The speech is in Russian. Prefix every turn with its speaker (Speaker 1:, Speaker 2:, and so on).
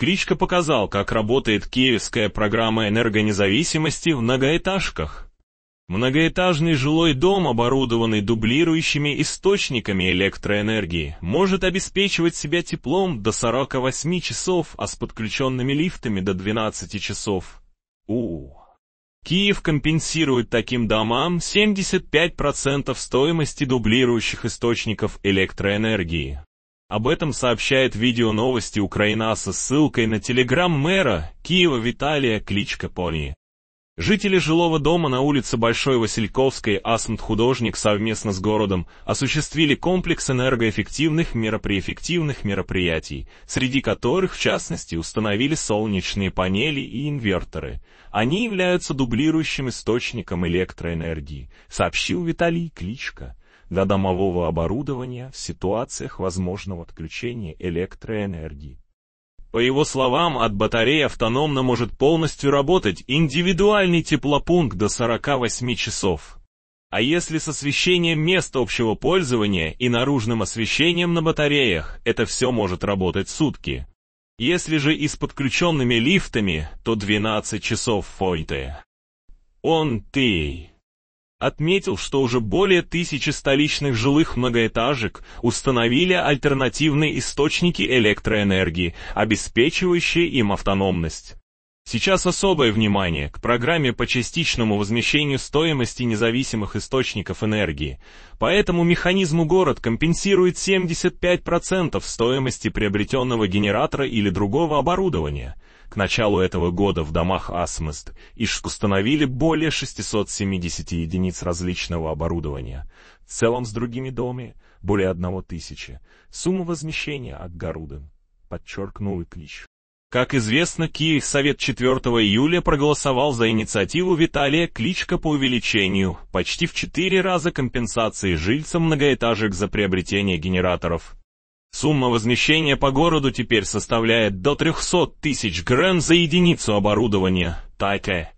Speaker 1: Кричко показал, как работает киевская программа энергонезависимости в многоэтажках. Многоэтажный жилой дом, оборудованный дублирующими источниками электроэнергии, может обеспечивать себя теплом до 48 часов, а с подключенными лифтами до 12 часов. У, -у. Киев компенсирует таким домам 75% стоимости дублирующих источников электроэнергии. Об этом сообщает видео новости Украина со ссылкой на телеграм мэра Киева Виталия Кличка Пони. Жители жилого дома на улице Большой Васильковской Асмт-художник совместно с городом осуществили комплекс энергоэффективных мероприэффективных мероприятий, среди которых, в частности, установили солнечные панели и инверторы. Они являются дублирующим источником электроэнергии, сообщил Виталий Кличко для домового оборудования в ситуациях возможного отключения электроэнергии. По его словам, от батареи автономно может полностью работать индивидуальный теплопункт до 48 часов. А если с освещением мест общего пользования и наружным освещением на батареях, это все может работать сутки. Если же и с подключенными лифтами, то 12 часов фойте. Он ты отметил, что уже более тысячи столичных жилых многоэтажек установили альтернативные источники электроэнергии, обеспечивающие им автономность. Сейчас особое внимание к программе по частичному возмещению стоимости независимых источников энергии. поэтому механизму город компенсирует 75% стоимости приобретенного генератора или другого оборудования, к началу этого года в домах Асмест Ишк установили более 670 единиц различного оборудования. В целом с другими домами более 1000. Сумма возмещения от Гаруден, подчеркнул Клич. Как известно, Киев Совет 4 июля проголосовал за инициативу Виталия Кличка по увеличению почти в четыре раза компенсации жильцам многоэтажек за приобретение генераторов. Сумма возмещения по городу теперь составляет до 300 тысяч грен за единицу оборудования. Такая